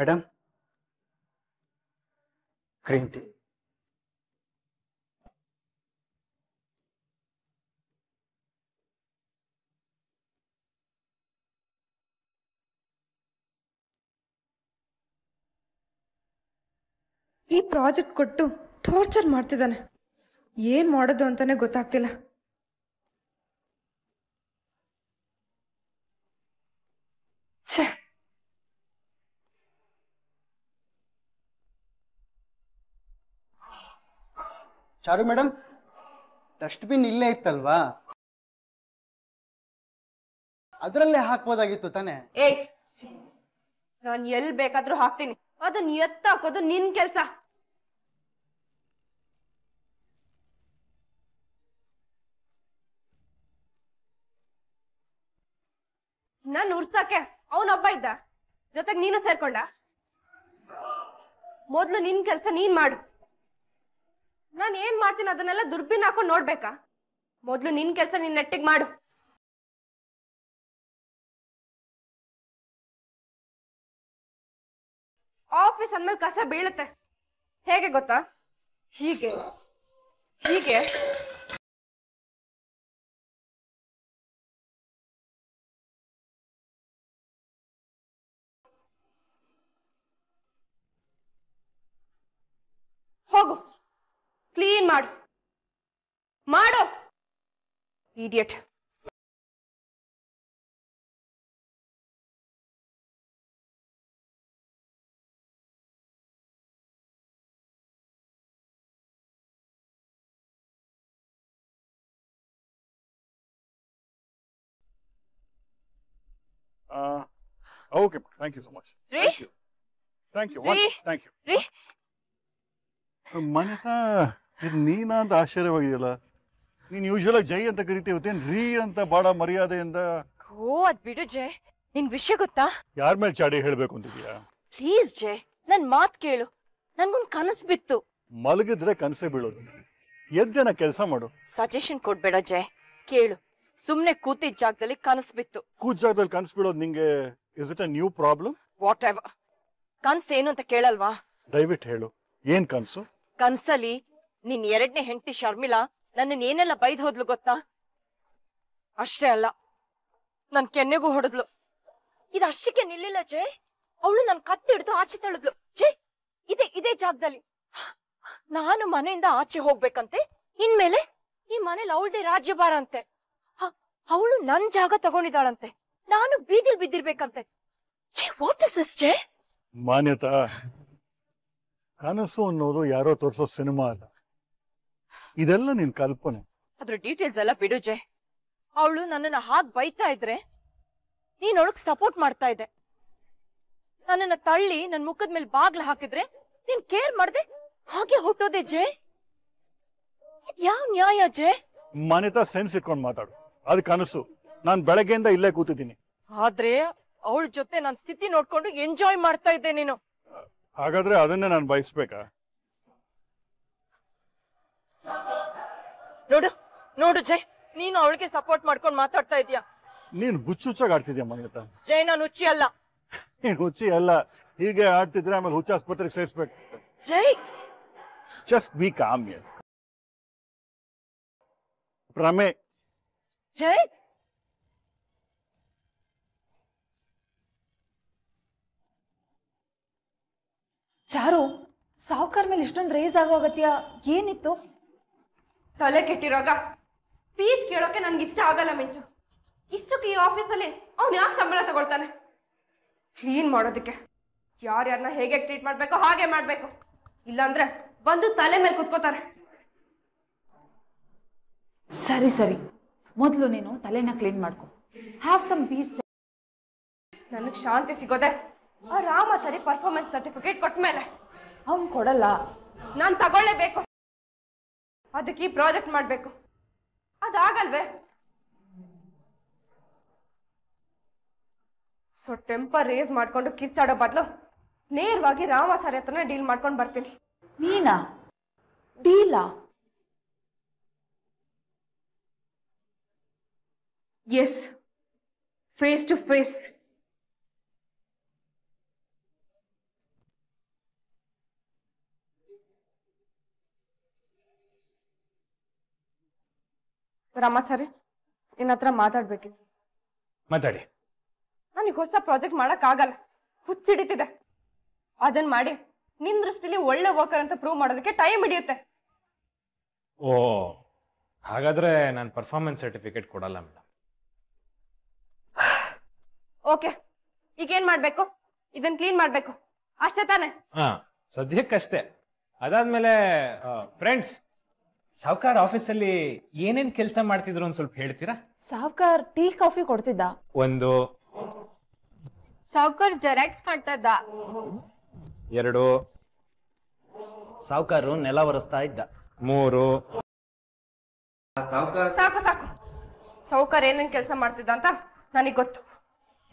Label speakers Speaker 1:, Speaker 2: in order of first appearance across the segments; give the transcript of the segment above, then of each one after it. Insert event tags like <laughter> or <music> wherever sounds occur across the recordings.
Speaker 1: Madam green tea
Speaker 2: ಈ project ಕೊಟ್ಟು torture ಮಾಡ್ತಿದ್ದಾನೆ ಏನ್ ಮಾಡೋದು ಅಂತಾನೆ ಗೊತ್ತಾಗ್ತಿಲ್ಲ
Speaker 3: ಚಾರು ಮೇಡಮ್ ಡಸ್ಟ್ಬಿನ್
Speaker 1: ಇಲ್ಲೇ ಇತ್ತಲ್ವಾ ಅದರಲ್ಲೇ ಹಾಕ್ಬೋದಾಗಿತ್ತು
Speaker 2: ತಾನೆ ನಾನು ನಾನ್ ಎಲ್ ಬೇಕಾದ್ರೂ ಹಾಕ್ತೀನಿ ಅದನ್ನ ಎತ್ತ ಹಾಕೋದು ನಿನ್ ಕೆಲ್ಸ ನನ್ ಉರ್ಸಕ್ಕೆ ಅವನೊಬ್ಬ ಇದ್ದ ಜೊತೆಗೆ ನೀನು ಸೇರ್ಕೊಂಡ ಮೊದ್ಲು ನಿನ್ ಕೆಲ್ಸ ನೀನ್ ಮಾಡು ನಾನು ಏನ್ ಮಾಡ್ತೀನಿ ಅದನ್ನೆಲ್ಲ ದುರ್ಬಿನ್ ಹಾಕೊಂಡು ನೋಡ್ಬೇಕಾ ಮೊದ್ಲು ನಿನ್ ಕೆಲ್ಸ ನಿನ್ ನೆಟ್ಟಿಗೆ ಮಾಡು
Speaker 1: ಆಫೀಸ್ ಅಂದ್ಮೇಲೆ ಕಸ ಬೀಳುತ್ತೆ ಹೇಗೆ ಗೊತ್ತಾ ಹೀಗೆ ಹೀಗೆ Idiot.
Speaker 3: Uh, okay, thank you so much. Re? Thank you. Thank you. What? Thank you. Re? ಮನೆತ ಇದು ನೀನಂತ ಆಶ್ಚರ್ಯವಾಗಿದೆಯಲ್ಲ ನೀನ್ ಯೂಶುವಲ್ ಜೈ ಅಂತ ಕರಿತೀವತ್ತೇನ್ ರೀ ಅಂತ ಬಾಡ ಮರ್ಯಾದೆಯಿಂದ
Speaker 4: ಓ ಅದ್ ಬಿಡು ಜಯ್ ನಿನ್ ವಿಷಯ ಗೊತ್ತಾ
Speaker 3: ಯಾರ ಮೇಲೆ ಚಾಡಿ ಹೇಳ್ಬೇಕು ಅಂತಿದ್ಯಾ
Speaker 4: ಪ್ಲೀಸ್ ಜಯ್ ನನ್ ಮಾತ್ ಕೇಳು ನನ್ಗೊಂದ್ ಕನಸು ಬಿತ್ತು
Speaker 3: ಮಲಗಿದ್ರೆ ಕನಸೇ ಬೀಳೋದು ಎದ್ದೇನ ಕೆಲಸ ಮಾಡು
Speaker 4: ಸಜೆಷನ್ ಕೊಡ್ಬೇಡ ಜಯ್ ಕೇಳು ಸುಮ್ನೆ ಕೂತಿದ್ ಜಾಗದಲ್ಲಿ ಕನಸು ಬಿತ್ತು
Speaker 3: ಕೂತ್ ಜಾಗದಲ್ಲಿ ಕನಸು ಬೀಳೋದು ನಿಂಗೆ is it a new problem
Speaker 4: whatever ಕನಸು ಏನು ಅಂತ ಕೇಳಲ್ವಾ
Speaker 3: ದಯವಿಟ್ಟು ಹೇಳು ಏನ್ ಕನಸು
Speaker 4: ಕನಸಲ್ಲಿ ನಿನ್ ಎರಡನೇ ಹೆಂಡತಿ ಶರ್ಮಿಳಾ ನನ್ನ ಏನೆಲ್ಲ ಬೈದ್ ಹೋದ್ಲು ಗೊತ್ತಾ ಅಷ್ಟೇ ಅಲ್ಲ ನನ್ ಕೆನ್ನೆಗೂ ಹೊಡೆದ್ಲು ಇದು ಅಷ್ಟಕ್ಕೆ ನಿಲ್ಲಿಲ್ಲ ಜೇ ಅವಳು ನನ್ ಹಿಡಿದು ಆಚೆ ತಳದ್ಲು ಜೇ ಇದೇ ಇದೇ ಜಾಗದಲ್ಲಿ ನಾನು ಮನೆಯಿಂದ ಆಚೆ ಹೋಗ್ಬೇಕಂತೆ ಇನ್ಮೇಲೆ ಈ ಮನೇಲಿ ಅವಳದೇ ರಾಜ್ಯಭಾರ ಅಂತೆ ಅವಳು ನನ್ ಜಾಗ ತಗೊಂಡಿದ್ದಾಳಂತೆ ನಾನು ಬೀದಿಲ್ ಬಿದ್ದಿರ್ಬೇಕಂತೆ ವಾಟ್ ಇಸ್ ದಿಸ್ ಜೇ
Speaker 3: ಮಾನ್ಯತಾ ಕನಸು ಅನ್ನೋದು ಯಾರೋ ತೋರಿಸೋ ಸಿನಿಮಾ ಅಲ್ಲ ಇದೆಲ್ಲ ನಿನ್ ಕಲ್ಪನೆ
Speaker 4: ಅದ್ರ ಡೀಟೇಲ್ಸ್ ಎಲ್ಲ ಬಿಡು ಜಯ್ ಅವಳು ನನ್ನನ್ನ ಹಾಗೆ ಬೈತಾ ಇದ್ರೆ ನೀನ್ ಅವಳಗ್ ಸಪೋರ್ಟ್ ಮಾಡ್ತಾ ಇದ್ದೆ ನನ್ನನ್ನ ತಳ್ಳಿ ನನ್ ಮುಖದ ಮೇಲೆ ಬಾಗ್ಲ ಹಾಕಿದ್ರೆ ನೀನ್ ಕೇರ್ ಮಾಡ್ದೆ ಹಾಗೆ ಹುಟ್ಟೋದೆ ಜಯ್ ಯಾವ ನ್ಯಾಯ ಜಯ್
Speaker 3: ಮನೆತ ಸೆನ್ಸ್ ಇಟ್ಕೊಂಡ್ ಮಾತಾಡು ಅದ್ ಕನಸು ನಾನ್ ಬೆಳಗ್ಗೆಯಿಂದ ಇಲ್ಲೇ ಕೂತಿದ್ದೀನಿ
Speaker 4: ಆದ್ರೆ ಅವಳ ಜೊತೆ ನನ್ ಸ್ಥಿತಿ ನೋಡ್ಕೊಂಡು ಎಂಜಾಯ್ ಮಾಡ್ತಾ ಇದ್ದೆ ನೀನು
Speaker 3: ಹಾಗಾದ್ರೆ ಅದನ್ನೇ ನಾನು ಬಯಸ್ಬೇಕಾ
Speaker 4: ನೋಡು ನೋಡು ಜೈ ನೀನು ಅವಳಿಗೆ ಸಪೋರ್ಟ್ ಮಾಡ್ಕೊಂಡು ಮಾತಾಡ್ತಾ ಇದೀಯ
Speaker 3: ನೀನ್ ಹುಚ್ಚುಚ್ಚಾಗಿ ಆಡ್ತಿದ್ಯಾ ಹತ್ರ
Speaker 4: ಜೈ ನಾನು ಹುಚ್ಚಿ ಅಲ್ಲ
Speaker 3: ನೀನ್ ಹುಚ್ಚಿ ಅಲ್ಲ ಹೀಗೆ ಆಡ್ತಿದ್ರೆ ಆಮೇಲೆ ಹುಚ್ಚ ಆಸ್ಪತ್ರೆಗೆ ಸೇರಿಸ್ಬೇಕು ಜೈ ಜಸ್ಟ್ ಬಿ ಕಾಮ್ಯ ಪ್ರಮೆ
Speaker 1: ಜೈ ಚಾರು
Speaker 2: ಸಾವುಕಾರ ಮೇಲೆ ಇಷ್ಟೊಂದು ರೇಸ್ ಆಗೋ ಏನಿತ್ತು ತಲೆ ಕೆಟ್ಟಿರೋಗ ಪೀಸ್ ಕೇಳೋಕೆ ನನ್ಗೆ ಇಷ್ಟ ಆಗಲ್ಲ ಮಿಂಚು ಇಷ್ಟಕ್ಕೆ ಈ ಆಫೀಸಲ್ಲಿ ಅವ್ನು ಯಾಕೆ ಸಂಬಳ ತಗೊಳ್ತಾನೆ ಕ್ಲೀನ್ ಮಾಡೋದಕ್ಕೆ ಯಾರ್ಯಾರನ್ನ ಹೇಗೆ ಟ್ರೀಟ್ ಮಾಡಬೇಕು ಹಾಗೆ ಮಾಡಬೇಕು ಇಲ್ಲಾಂದ್ರೆ ಬಂದು ತಲೆ ಮೇಲೆ ಕುತ್ಕೋತಾರೆ ಸರಿ ಸರಿ ಮೊದಲು ನೀನು ತಲೆನ ಕ್ಲೀನ್ ಮಾಡ್ಕೊ ಹ್ಯಾವ್ ಸಮ್ ಪೀಸ್ ನನಗೆ ಶಾಂತಿ ಸಿಗೋದೆ ಆ ರಾಮಾಚಾರಿ ಪರ್ಫಾರ್ಮೆನ್ಸ್ ಸರ್ಟಿಫಿಕೇಟ್ ಕೊಟ್ಟ ಮೇಲೆ ಅವನು ಕೊಡಲ್ಲ ನಾನು ತಗೊಳ್ಳೇಬೇಕು ಅದಕ್ಕೆ ಈ ಪ್ರಾಜೆಕ್ಟ್ ಮಾಡಬೇಕು ಅದಾಗಲ್ವೇ ಸೊ ಟೆಂಪರ್ ರೇಸ್ ಮಾಡ್ಕೊಂಡು ಕಿರ್ಚಾಡೋ ಬದಲು ನೇರವಾಗಿ ರಾಮ ಸರ್ ಹತ್ರನೇ ಡೀಲ್ ಮಾಡ್ಕೊಂಡು ಬರ್ತೀನಿ ನೀನಾ ಡೀಲಾ yes face to face Ramachari ನಿನ್ನ ಹತ್ರ ಮಾತಾಡಿ ನನಗೆ ಹೊಸ ಪ್ರಾಜೆಕ್ಟ್ ಮಾಡಕ್ ಆಗಲ್ಲ ಹುಚ್ಚಿಡಿತಿದೆ ಅದನ್ ಮಾಡಿ ನಿನ್ ದೃಷ್ಟಿಲಿ ಒಳ್ಳೆ ವರ್ಕರ್ ಅಂತ ಪ್ರೂವ್ ಮಾಡೋದಕ್ಕೆ ಟೈಮ್ ಹಿಡಿಯುತ್ತೆ
Speaker 5: ಓ ಹಾಗಾದ್ರೆ ನಾನು ಪರ್ಫಾರ್ಮೆನ್ಸ್ ಸರ್ಟಿಫಿಕೇಟ್ ಕೊಡಲ್ಲ ಮೇಡಮ್
Speaker 2: ಓಕೆ ಈಗ ಏನ್ ಮಾಡ್ಬೇಕು ಇದನ್ ಕ್ಲೀನ್ ಮಾಡ್ಬೇಕು ಅಷ್ಟೇ ತಾನೆ
Speaker 5: ಹಾ ಸದ್ಯಕ್ಕಷ್ಟೇ ಅದಾದ್ಮೇಲೆ ಫ್ರೆಂಡ್ಸ್ ಸಾವ್ಕಾರ ಆಫೀಸಲ್ಲಿ ಏನೇನ್ ಕೆಲಸ ಮಾಡ್ತಿದ್ರು ಒಂದ್ ಸ್ವಲ್ಪ ಹೇಳ್ತೀರಾ
Speaker 2: ಸಾವ್ಕಾರ್ ಟೀ ಕಾಫಿ ಕೊಡ್ತಿದ್ದ ಒಂದು ಸಾವ್ಕಾರ್ ಜೆರಾಕ್ಸ್ ಮಾಡ್ತಾ ಇದ್ದ
Speaker 5: ಎರಡು ಸಾವುಕಾರರು ನೆಲ ಒರೆಸ್ತಾ ಇದ್ದ ಮೂರು ಸಾಕು
Speaker 2: ಸಾಕು ಸಾವ್ಕಾರ್ ಏನೇನ್ ಕೆಲಸ ಮಾಡ್ತಿದ್ದ ಅಂತ ನನಗ್ ಗೊತ್ತು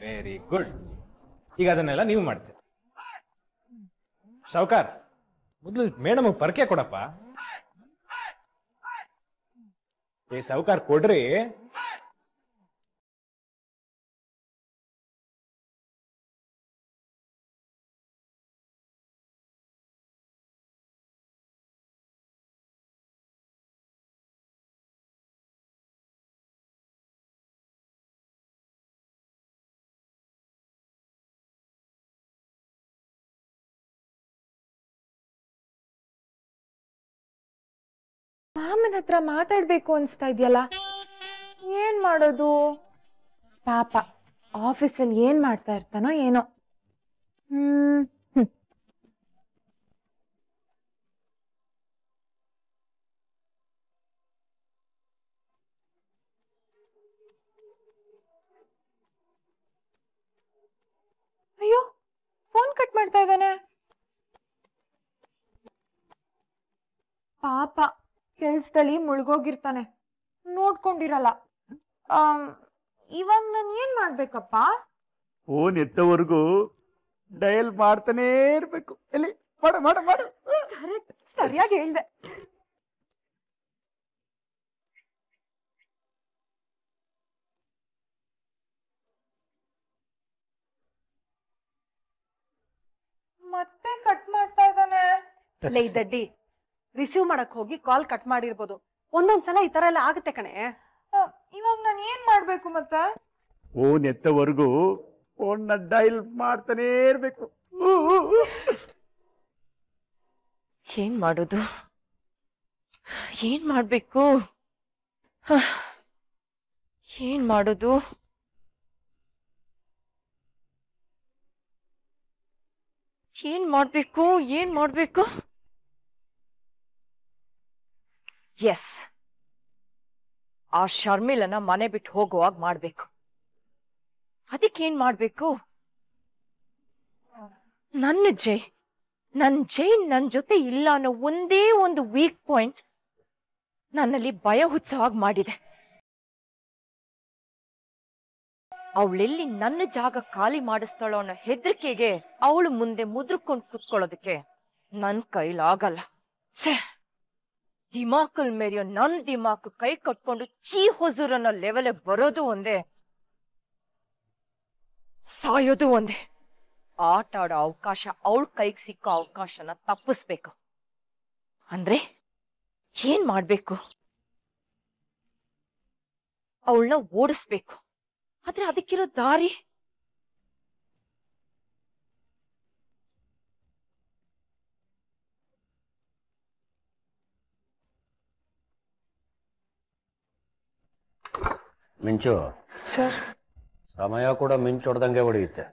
Speaker 5: ವೆರಿ ಗುಡ್ ಈಗ ಅದನ್ನೆಲ್ಲ ನೀವು ಮಾಡ್ತೀರಾ ಸಾವ್ಕಾರ್ ಮೊದಲು ಮೇಡಮ್ ಪರಕೆ ಕೊಡಪ್ಪ
Speaker 1: ಈ ಸಾವುಕಾರ ಕೊಡ್ರಿ ಮಾಮನ ಹತ್ರ ಮಾತಾಡ್ಬೇಕು ಅನ್ಸ್ತಾ
Speaker 4: ಇದೆಯಲ್ಲ ಏನ್ ಮಾಡೋದು ಪಾಪ ಆಫೀಸಲ್ಲಿ ಏನ್ ಮಾಡ್ತಾ ಇರ್ತಾನೋ ಏನೋ
Speaker 2: ಅಯ್ಯೋ ಫೋನ್ ಕಟ್ ಮಾಡ್ತಾ ಇದ್ದಾನೆ
Speaker 4: ಪಾಪ ಕೆಲ್ಸದಲ್ಲಿ ಮುಳುಗೋಗಿರ್ತಾನೆ ನೋಡ್ಕೊಂಡಿರಲ್ಲ ಇವಾಗ ನಾನು ಏನ್ ಮಾಡ್ಬೇಕಪ್ಪ
Speaker 3: ಫೋನ್ ಎತ್ತವರೆಗೂ ಡಯಲ್ ಮಾಡ್ತಾನೇ ಇರ್ಬೇಕು ಎಲ್ಲಿ ಮಾಡು ಮಾಡು ಮಾಡು ಕರೆಕ್ಟ್ ಸರಿಯಾಗಿ ಹೇಳ್ದೆ
Speaker 2: ಮತ್ತೆ ಕಟ್ ಮಾಡ್ತಾ ಇದ್ದಾನೆ
Speaker 4: ಲೈ ದಡ್ಡಿ ರಿಸೀವ್ ಮಾಡಕ್ ಹೋಗಿ ಕಾಲ್ ಕಟ್ ಮಾಡಿರ್ಬೋದು ಒಂದೊಂದ್ಸಲ ಈ ತರ ಎಲ್ಲ ಆಗುತ್ತೆ
Speaker 2: ಕಣೆ ಇವಾಗ ನಾನು ಏನ್ ಮಾಡ್ಬೇಕು ಮತ್ತೆ
Speaker 3: ಫೋನ್ ಎತ್ತವರೆಗೂ ನ ಡೈಲ್ ಮಾಡ್ತಾನೇ ಇರ್ಬೇಕು
Speaker 4: ಏನ್ ಮಾಡೋದು ಏನ್ ಮಾಡ್ಬೇಕು ಏನ್ ಮಾಡೋದು ಏನ್ ಮಾಡ್ಬೇಕು ಏನ್ ಮಾಡ್ಬೇಕು ಎಸ್ ಆ ಶರ್ಮಿಲನ ಮನೆ ಬಿಟ್ಟು ಹೋಗುವಾಗ ಮಾಡ್ಬೇಕು ಅದಕ್ಕೇನ್ ಮಾಡ್ಬೇಕು ನನ್ನ ಜೈ ನನ್ನ ಜೈ ನನ್ನ ಜೊತೆ ಇಲ್ಲ ಅನ್ನೋ ಒಂದೇ ಒಂದು ವೀಕ್ ಪಾಯಿಂಟ್ ನನ್ನಲ್ಲಿ ಭಯ ಹುಚ್ಚವಾಗಿ ಮಾಡಿದೆ ಅವಳೆಲ್ಲಿ ನನ್ನ ಜಾಗ ಖಾಲಿ ಮಾಡಿಸ್ತಾಳೋ ಅನ್ನೋ ಹೆದರಿಕೆಗೆ ಅವಳು ಮುಂದೆ ಮುದ್ರಕೊಂಡು ಕುತ್ಕೊಳ್ಳೋದಕ್ಕೆ ನನ್ನ ಕೈಲಾಗಲ್ಲ ಛೇ ದಿಮಾಕಲ್ ಮೇರಿಯೋ ನನ್ ದಿಮಾಕ್ ಕೈ ಕಟ್ಕೊಂಡು ಚೀ ಹೊಸೂರ್ ಅನ್ನೋ ಲೆವೆಲ್ ಬರೋದು ಒಂದೇ ಸಾಯೋದು ಒಂದೇ ಆಟ ಆಡೋ ಅವಕಾಶ ಅವಳ ಕೈಗೆ ಸಿಕ್ಕೋ ಅವಕಾಶನ ತಪ್ಪಿಸ್ಬೇಕು ಅಂದ್ರೆ ಏನ್ ಮಾಡ್ಬೇಕು ಅವಳನ್ನ ಓಡಿಸ್ಬೇಕು ಆದ್ರೆ ಅದಕ್ಕಿರೋ ದಾರಿ
Speaker 5: ಮಿಂಚು ಸರ್ ಸಮಯ ಕೂಡ ಮಿಂಚು ಹೊಡೆದಂಗೆ ಹೊಡೆಯುತ್ತೆ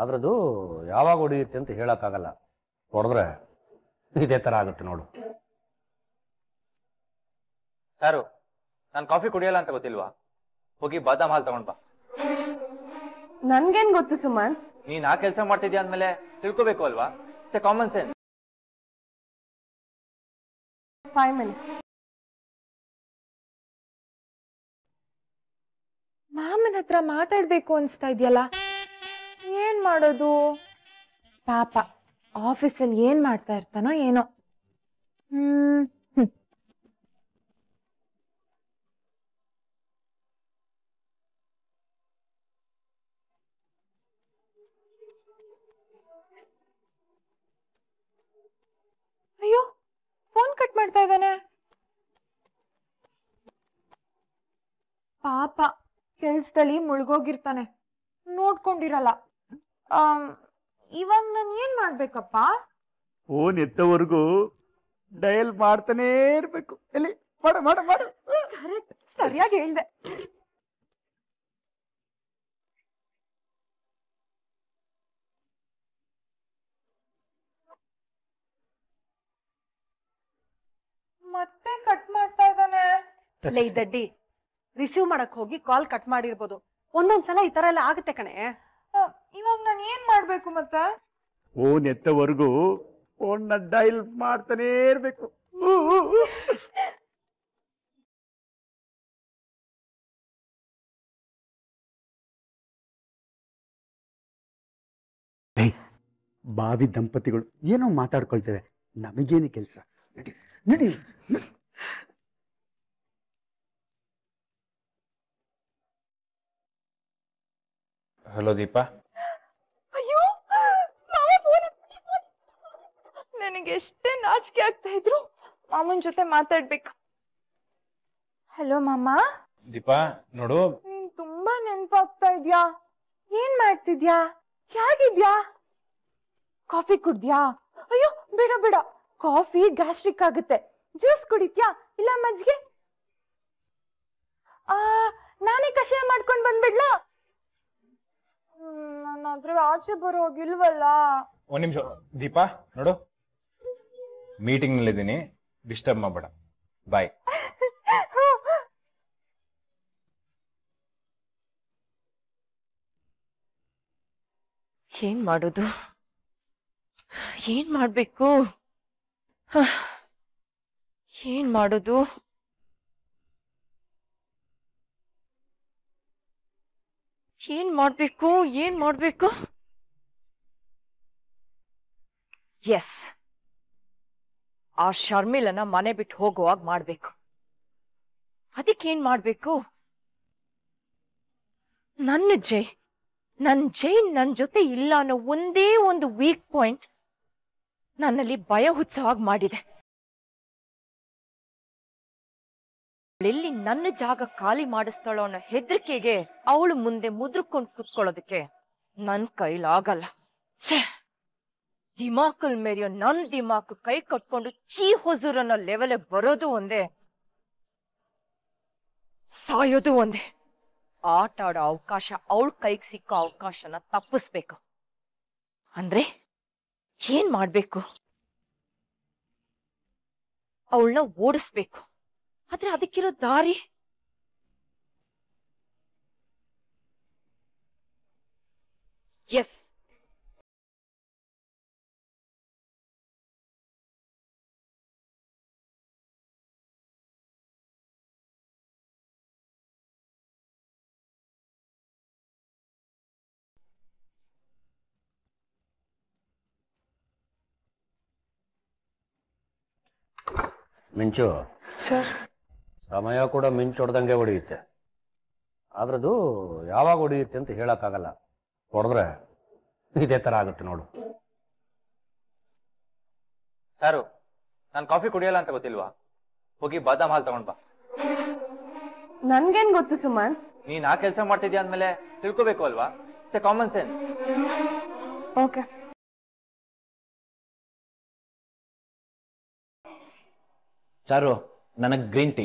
Speaker 5: ಆದ್ರದು ಯಾವಾಗ ಹೊಡೆಯುತ್ತೆ ಅಂತ ಹೇಳಕ್ಕಾಗಲ್ಲ ಹೊಡೆದ್ರೆ ಇದೇ ತರ ಆಗುತ್ತೆ ನೋಡು ಸಾರು ನಾನು ಕಾಫಿ ಕುಡಿಯಲ್ಲ ಅಂತ ಗೊತ್ತಿಲ್ವಾ ಹೋಗಿ ಬಾದಾಮ್ ಹಾಲ್ ತಗೊಂಡ್ ಬಾ
Speaker 2: ನನ್ಗೇನ್ ಗೊತ್ತು ಸುಮನ್
Speaker 1: ನೀನ್ ಆ ಕೆಲಸ ಮಾಡ್ತಿದ್ಯಾ ಅಂದ್ಮೇಲೆ ತಿಳ್ಕೋಬೇಕು ಅಲ್ವಾ it's common sense five minutes ಮಾಮನ ಹತ್ರ ಮಾತಾಡ್ಬೇಕು ಅನ್ಸ್ತಾ ಇದೆಯಲ್ಲ
Speaker 4: ಏನ್ ಮಾಡೋದು ಪಾಪ ಆಫೀಸಲ್ಲಿ ಏನ್ ಮಾಡ್ತಾ ಇರ್ತಾನೋ ಏನೋ
Speaker 2: ಅಯ್ಯೋ ಫೋನ್ ಕಟ್ ಮಾಡ್ತಾ ಇದ್ದಾನೆ
Speaker 4: ಪಾಪ ಕೆಲ್ಸದಲ್ಲಿ ಮುಳುಗೋಗಿರ್ತಾನೆ ನೋಡ್ಕೊಂಡಿರಲ್ಲ ಇವಾಗ ನಾನು ಏನ್ ಮಾಡ್ಬೇಕಪ್ಪ
Speaker 3: ಫೋನ್ ಎತ್ತವರೆಗೂ ಡಯಲ್ ಮಾಡ್ತಾನೇ ಇರ್ಬೇಕು ಎಲ್ಲಿ ಮಾಡು ಮಾಡು ಮಾಡು ಕರೆಕ್ಟ್ ಸರಿಯಾಗಿ ಹೇಳ್ದೆ
Speaker 2: ಮತ್ತೆ ಕಟ್ ಮಾಡ್ತಾ ಇದ್ದಾನೆ
Speaker 4: ಲೈ ದಡ್ಡಿ ರಿಸೀವ್ ಮಾಡಕ್ ಹೋಗಿ ಕಾಲ್ ಕಟ್ ಮಾಡಿರ್ಬೋದು ಒಂದೊಂದ್ಸಲ ಈ ತರ ಎಲ್ಲ ಆಗುತ್ತೆ ಕಣೆ
Speaker 2: ಇವಾಗ ನಾನು ಏನ್ ಮಾಡ್ಬೇಕು ಮತ್ತೆ
Speaker 3: ಫೋನ್ ಎತ್ತವರೆಗೂ ಫೋನ್ನ ಡೈಲ್ ಮಾಡ್ತಾನೇ ಇರ್ಬೇಕು ಬಾವಿ ದಂಪತಿಗಳು ಏನೋ ಮಾತಾಡ್ಕೊಳ್ತೇವೆ ನಮಗೇನು ಕೆಲಸ ನಡಿ ನಡಿ ಹಲೋ
Speaker 5: ದೀಪಾ ಅಯ್ಯೋ ಮಾವ
Speaker 4: ನನಗೆ ಎಷ್ಟೇ ನಾಚಿಕೆ ಆಗ್ತಾ ಇದ್ರು ಮಾಮನ್ ಜೊತೆ ಮಾತಾಡ್ಬೇಕು ಹಲೋ ಮಾಮ
Speaker 5: ದೀಪಾ ನೋಡು
Speaker 4: ನೀನ್ ತುಂಬಾ ನೆನಪಾಗ್ತಾ ಇದ್ಯಾ ಏನ್
Speaker 2: ಮಾಡ್ತಿದ್ಯಾ ಹೇಗಿದ್ಯಾ ಕಾಫಿ ಕುಡ್ದ್ಯಾ ಅಯ್ಯೋ ಬೇಡ ಬೇಡ ಕಾಫಿ ಗ್ಯಾಸ್ಟ್ರಿಕ್ ಆಗುತ್ತೆ ಜ್ಯೂಸ್ ಕುಡಿತ್ಯಾ ಇಲ್ಲ ಮಜ್ಜಿಗೆ ಆ ನಾನೇ ಕಷಾಯ ಮಾಡ್ಕೊಂಡ್ ಬಂದ್ಬಿಡ್ಲಾ ನನ್ನ ಹತ್ರ ಆಚೆ ಬರೋಗಿಲ್ವಲ್ಲ
Speaker 5: ಒಂದ್ ನಿಮಿಷ ದೀಪಾ ನೋಡು ಮೀಟಿಂಗ್ ನಲ್ಲಿದ್ದೀನಿ ಡಿಸ್ಟರ್ಬ್ ಮಾಡಬೇಡ ಬಾಯ್
Speaker 4: ಏನ್ ಮಾಡೋದು ಏನ್ ಮಾಡ್ಬೇಕು ಏನ್ ಮಾಡೋದು ಏನ್ ಮಾಡ್ಬೇಕು ಏನ್ ಮಾಡ್ಬೇಕು ಎಸ್ ಆ ಶರ್ಮಿಲನ ಮನೆ ಬಿಟ್ಟು ಹೋಗುವಾಗ ಮಾಡಬೇಕು ಅದಕ್ಕೇನ್ ಮಾಡ್ಬೇಕು ನನ್ನ ಜೈ ನನ್ನ ಜೈ ನನ್ನ ಜೊತೆ ಇಲ್ಲ ಅನ್ನೋ ಒಂದೇ ಒಂದು ವೀಕ್ ಪಾಯಿಂಟ್ ನನ್ನಲ್ಲಿ ಭಯ ಹುಚ್ಚವಾಗಿ ಮಾಡಿದೆ ಎಲ್ಲಿ ನನ್ನ ಜಾಗ ಖಾಲಿ ಮಾಡಿಸ್ತಾಳೋ ಅನ್ನೋ ಹೆದರಿಕೆಗೆ ಅವಳು ಮುಂದೆ ಮುದ್ರಕೊಂಡು ಕುತ್ಕೊಳ್ಳೋದಕ್ಕೆ ನನ್ ಕೈಲಾಗಲ್ಲ ಛೇ ದಿಮಾಕಲ್ ಮೇರಿಯೋ ನನ್ ದಿಮಾಕ್ ಕೈ ಕಟ್ಕೊಂಡು ಚೀ ಹೊಸೂರ್ ಅನ್ನೋ ಲೆವೆಲ್ ಬರೋದು ಒಂದೇ ಸಾಯೋದು ಒಂದೇ ಆಟ ಆಡೋ ಅವಕಾಶ ಅವಳ ಕೈಗೆ ಸಿಕ್ಕೋ ಅವಕಾಶನ ತಪ್ಪಿಸ್ಬೇಕು ಅಂದ್ರೆ ಏನ್ ಮಾಡ್ಬೇಕು ಅವಳನ್ನ ಓಡಿಸ್ಬೇಕು ಆದ್ರೆ ಅದಕ್ಕಿರೋ ದಾರಿ
Speaker 1: ಎಸ್
Speaker 5: ಮಿಂಚು ಸರ್ ಸಮಯ ಕೂಡ ಮಿಂಚು ಹೊಡೆದಂಗೆ ಹೊಡೆಯುತ್ತೆ ಆದ್ರದು ಯಾವಾಗ ಹೊಡೆಯುತ್ತೆ ಅಂತ ಹೇಳೋಕ್ಕಾಗಲ್ಲ ಹೊಡೆದ್ರೆ ಇದೇ ತರ ಆಗುತ್ತೆ ನೋಡು ಸಾರು ನಾನು ಕಾಫಿ ಕುಡಿಯಲ್ಲ ಅಂತ ಗೊತ್ತಿಲ್ವಾ ಹೋಗಿ ಬಾದಾಮ್ ಹಾಲ್ ತಗೊಂಡ್ ಬಾ
Speaker 2: ನನ್ಗೇನ್ ಗೊತ್ತು ಸುಮನ್
Speaker 5: ನೀನ್ ಆ ಕೆಲಸ ಮಾಡ್ತಿದ್ಯಾ ಅಂದ್ಮೇಲೆ ತಿಳ್ಕೋಬೇಕು ಅಲ್ವಾ
Speaker 2: ಇಟ್ಸ್
Speaker 1: ಕಾಮನ್ ಸೆನ್ಸ್ ಓಕೆ ಸಾರು ನನಗೆ ಗ್ರೀನ್ ಟೀ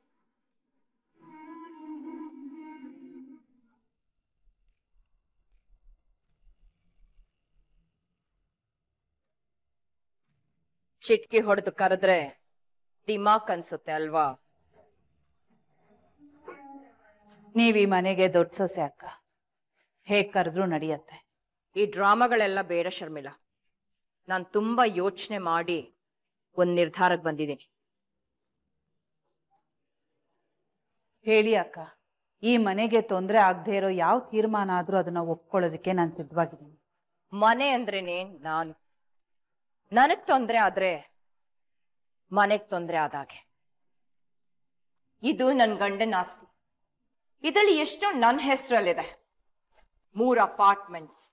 Speaker 4: ಚಿಟ್ಕಿ ಹೊಡೆದು ಕರೆದ್ರೆ ದಿಮಾಕ್ ಅನ್ಸುತ್ತೆ ಅಲ್ವಾ ನೀವ್ ಈ ಮನೆಗೆ ದೊಡ್ಡ ಸೊಸೆ ಅಕ್ಕ ಹೇಗ್ ಕರೆದ್ರು ನಡೆಯತ್ತೆ ಈ ಡ್ರಾಮಾಗಳೆಲ್ಲ ಬೇಡ ಶರ್ಮಿಳಾ ನಾನು ತುಂಬಾ ಯೋಚನೆ ಮಾಡಿ ಒಂದ್ ನಿರ್ಧಾರಕ್ಕೆ ಬಂದಿದ್ದೀನಿ ಹೇಳಿ ಅಕ್ಕ ಈ ಮನೆಗೆ ತೊಂದರೆ ಆಗದೆ ಇರೋ ಯಾವ ತೀರ್ಮಾನ ಆದ್ರೂ ಅದನ್ನ ಒಪ್ಕೊಳ್ಳೋದಕ್ಕೆ ನಾನು ಸಿದ್ಧವಾಗಿದ್ದೀನಿ ಮನೆ ಅಂದ್ರೇನೆ ನಾನು ನನಗ್ ತೊಂದ್ರೆ ಆದ್ರೆ ಮನೆಗ್ ತೊಂದ್ರೆ ಆದಾಗೆ ಇದು ನನ್ ಗಂಡನ ಆಸ್ತಿ ಇದರಲ್ಲಿ ಎಷ್ಟೋ ನನ್ನ ಹೆಸರಲ್ಲಿದೆ ಮೂರು ಅಪಾರ್ಟ್ಮೆಂಟ್ಸ್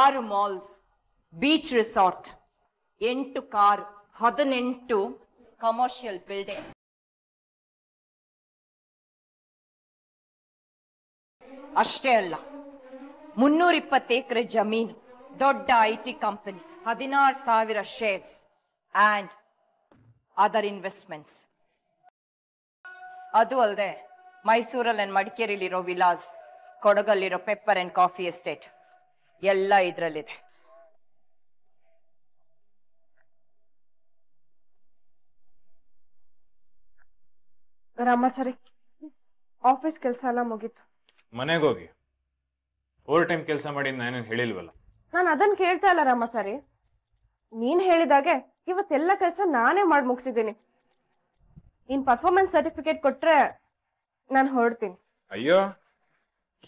Speaker 4: ಆರು ಮಾಲ್ಸ್ ಬೀಚ್ ರಿಸಾರ್ಟ್ ಎಂಟು ಕಾರ್ ಹದಿನೆಂಟು
Speaker 1: ಕಮರ್ಷಿಯಲ್ ಬಿಲ್ಡಿಂಗ್ ಅಷ್ಟೇ ಅಲ್ಲ ಮುನ್ನೂರಿಪ್ಪತ್ತು ಎಕರೆ ಜಮೀನು
Speaker 4: ದೊಡ್ಡ ಐ ಟಿ ಕಂಪನಿ ಹದಿನಾರು ಸಾವಿರ ಶೇರ್ಸ್ ಆ್ಯಂಡ್ ಅದರ್ ಇನ್ವೆಸ್ಟ್ಮೆಂಟ್ಸ್ ಅದು ಅಲ್ಲದೆ ಮೈಸೂರಲ್ಲಿ ಮಡಿಕೇರಿಲಿರೋ ವಿಲಾಸ್ ಕೊಡಗಲ್ಲಿರೋ ಪೆಪ್ಪರ್ ಅಂಡ್ ಕಾಫಿ ಎಸ್ಟೇಟ್ ಎಲ್ಲ
Speaker 2: ಇದ್ರಲ್ಲಿದೆ ರಾಮಾಚಾರಿ ಆಫೀಸ್ ಕೆಲಸ ಎಲ್ಲ ಮುಗೀತು
Speaker 5: ಮನೆಗೋಗಿ ಓವರ್ ಟೈಮ್ ಕೆಲಸ ಮಾಡಿ ನಾನೇನು ಹೇಳಿಲ್ವಲ್ಲ
Speaker 2: ನಾನು ಅದನ್ನ ಕೇಳ್ತಾ ಇಲ್ಲ ರಾಮಾಚಾರಿ ನೀನ್ ಹೇಳಿದಾಗೆ ಇವತ್ತೆಲ್ಲ ಕೆಲಸ ನಾನೇ ಮಾಡಿ ಮುಗಿಸಿದ್ದೀನಿ ನೀನ್ ಪರ್ಫಾರ್ಮೆನ್ಸ್ ಸರ್ಟಿಫಿಕೇಟ್ ಕೊಟ್ರೆ ನಾನು ಹೊರಡ್ತೀನಿ
Speaker 5: ಅಯ್ಯೋ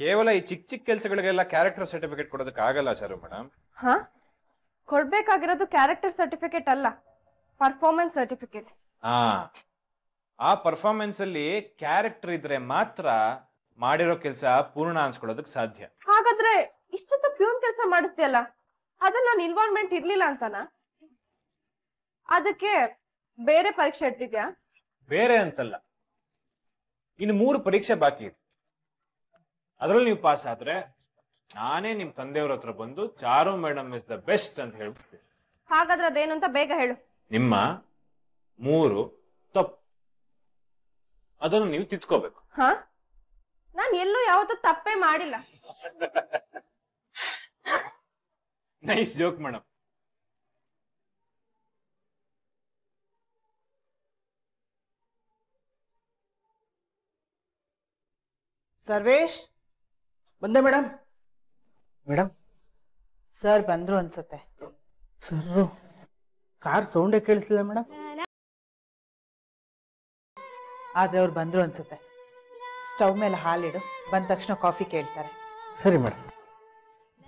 Speaker 5: ಕೇವಲ ಈ ಚಿಕ್ಕ ಚಿಕ್ಕ ಕೆಲಸಗಳಿಗೆಲ್ಲ ಕ್ಯಾರೆಕ್ಟರ್ ಸರ್ಟಿಫಿಕೇಟ್ ಕೊಡೋದಕ್ಕೆ ಆಗಲ್ಲ ಚಾರು ಮೇಡಮ್
Speaker 2: ಹಾ ಕೊಡ್ಬೇಕಾಗಿರೋದು ಕ್ಯಾರೆಕ್ಟರ್ ಸರ್ಟಿಫಿಕೇಟ್ ಅಲ್ಲ ಪರ್ಫಾರ್ಮೆನ್ಸ್ ಸರ್ಟಿಫಿಕೇಟ್
Speaker 5: ಹಾ ಆ ಪರ್ಫಾರ್ಮೆನ್ಸ್ ಅಲ್ಲಿ ಕ್ಯಾರೆಕ್ಟರ್ ಇದ್ರೆ ಮಾತ್ರ ಮಾಡಿರೋ ಕೆಲಸ ಪೂರ್ಣ ಅನ್ಸ್ಕೊಳ್ಳೋದಕ್ಕೆ ಸಾಧ್ಯ
Speaker 2: ಹಾಗಾದ್ರೆ ಇಷ್ಟೊತ್ತ ಪ್ಯೂನ್ ಕೆಲಸ ಮಾಡಿಸ್ತೀಯಲ್ಲ ಅದನ್ನ ನಾನು ಇನ್ವಾಲ್ವ್ಮೆಂಟ್ ಇರ್ಲಿಲ್ಲ ಅಂತನಾ ಅದಕ್ಕೆ ಬೇರೆ ಪರೀಕ್ಷೆ ಇಡ್ತಿದ್ಯಾ
Speaker 5: ಬೇರೆ ಅಂತಲ್ಲ ಇನ್ನು ಮೂರು ಪರೀಕ್ಷೆ ಬಾಕಿ ಇದೆ ಅದರಲ್ಲಿ ನೀವು ಪಾಸ್ ಆದ್ರೆ ನಾನೇ ನಿಮ್ ತಂದೆಯವ್ರ ಹತ್ರ ಬಂದು Charu madam is the best ಅಂತ ಹೇಳ್ಬಿಡ್ತೀನಿ
Speaker 2: ಹಾಗಾದ್ರೆ ಅದೇನು ಅಂತ ಬೇಗ ಹೇಳು
Speaker 5: ನಿಮ್ಮ ಮೂರು ತಪ್ಪು ಅದನ್ನು ನೀವು ತಿತ್ಕೋಬೇಕು
Speaker 2: ಹಾ ನಾನು ಎಲ್ಲೂ ಯಾವತ್ತೂ ತಪ್ಪೇ ಮಾಡಿಲ್ಲ <laughs>
Speaker 5: ನೈಸ್ ಜೋಕ್ ಮೇಡಮ್
Speaker 1: ಸರ್ವೇಶ್ ಬಂದೆ ಮೇಡಮ್ ಮೇಡಮ್ ಸರ್ ಬಂದ್ರು ಅನ್ಸುತ್ತೆ ಸರ್ ಕಾರ್ ಸೌಂಡೇ ಕೇಳಿಸ್ಲಿಲ್ಲ ಮೇಡಮ್ ಆದ್ರೆ ಅವ್ರು ಬಂದ್ರು ಅನ್ಸುತ್ತೆ ಸ್ಟವ್ ಮೇಲೆ ಹಾಲಿಡು ಬಂದ ತಕ್ಷಣ ಕಾಫಿ ಕೇಳ್ತಾರೆ
Speaker 3: ಸರಿ ಮೇಡಮ್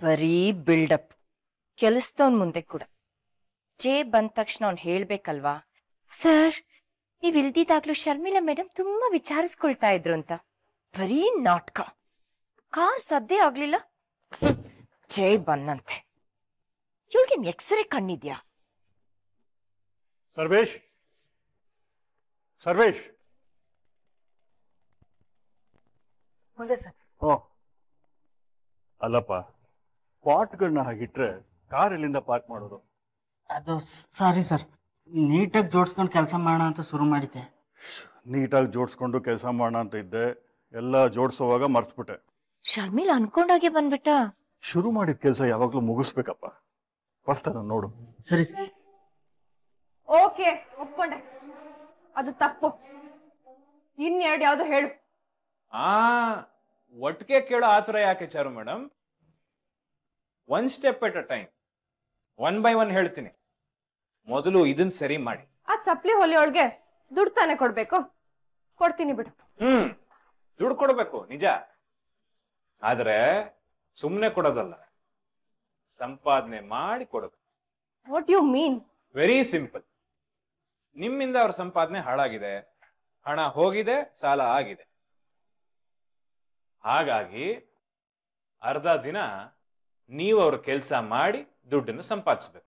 Speaker 4: ಬರೀ ಬಿಲ್ಡಪ್ ಕೆಲಸದವನ್ ಮುಂದೆ ಕೂಡ ಜೆ ಬಂದ ತಕ್ಷಣ ಅವ್ನು ಹೇಳ್ಬೇಕಲ್ವಾ ಸರ್ ನೀವ್ ಇಲ್ದಿದಾಗ್ಲೂ ಶರ್ಮಿಲಾ ಮೇಡಮ್ ತುಂಬಾ ವಿಚಾರಿಸ್ಕೊಳ್ತಾ ಇದ್ರು ಅಂತ ಬರೀ ನಾಟಕ ಕಾರ್ ಸದ್ದೇ ಆಗ್ಲಿಲ್ಲ ಜೈ ಬಂದಂತೆ ಇವಳಿಗೇನ್ ಎಕ್ಸ್ರೇ ಕಣ್ಣಿದ್ಯಾ
Speaker 3: ಸರ್ವೇಶ್ ಸರ್ವೇಶ್ ಸರ್ ಓ ಅಲ್ಲಪ್ಪ ಪಾಟ್ಗಳನ್ನ ಹಾಕಿಟ್ರೆ ಕಾರ್ ಎಲ್ಲಿಂದ ಪಾರ್ಕ್ ಮಾಡೋದು ಅದು ಸಾರಿ ಸರ್ ನೀಟಾಗಿ ಜೋಡಿಸ್ಕೊಂಡು ಕೆಲಸ ಮಾಡೋಣ ಅಂತ ಶುರು ಮಾಡಿದ್ದೆ ನೀಟಾಗಿ ಜೋಡಿಸ್ಕೊಂಡು ಕೆಲಸ ಮಾಡೋಣ ಅಂತ ಇದ್ದೆ ಎಲ್ಲ ಜೋಡಿಸೋವಾಗ ಮರ್ತ್ಬಿಟ್ಟೆ ಶರ್ಮಿಲ್ ಅನ್ಕೊಂಡಾಗೆ ಬಂದ್ಬಿಟ್ಟ ಶುರು ಮಾಡಿದ ಕೆಲಸ ಯಾವಾಗಲೂ ಮುಗಿಸ್ಬೇಕಪ್ಪ ಫಸ್ಟ್ ನೋಡು ಸರಿ
Speaker 2: ಓಕೆ ಒಪ್ಕೊಂಡೆ ಅದು ತಪ್ಪು ಇನ್ನೆರಡು ಯಾವ್ದು ಹೇಳು
Speaker 3: ಆ
Speaker 5: ಒಟ್ಟಿಗೆ ಕೇಳೋ ಆ ಯಾಕೆ Charu madam one step at a time one by one ಹೇಳ್ತೀನಿ ಮೊದಲು ಇದನ್ ಸರಿ ಮಾಡಿ
Speaker 2: ಆ ಚಪ್ಲಿ ಹೊಲಿಯೊಳಗೆ ದುಡ್ಡು ತಾನೆ ಕೊಡ್ಬೇಕು ಕೊಡ್ತೀನಿ ಬಿಡು
Speaker 5: ಹ್ಮ್ ದುಡ್ಡು ಕೊಡ್ಬೇಕು ನಿಜ ಆದ್ರೆ ಸುಮ್ನೆ ಕೊಡೋದಲ್ಲ ಸಂಪಾದನೆ ಮಾಡಿ ಕೊಡಬೇಕು
Speaker 2: what you mean
Speaker 5: very simple ನಿಮ್ಮಿಂದ ಅವ್ರ ಸಂಪಾದನೆ ಹಾಳಾಗಿದೆ ಹಣ ಹೋಗಿದೆ ಸಾಲ ಆಗಿದೆ ಹಾಗಾಗಿ ಅರ್ಧ ದಿನ ನೀವು ಅವ್ರ ಕೆಲಸ ಮಾಡಿ ದುಡ್ಡನ್ನು
Speaker 1: ಸಂಪಾದಿಸಬೇಕು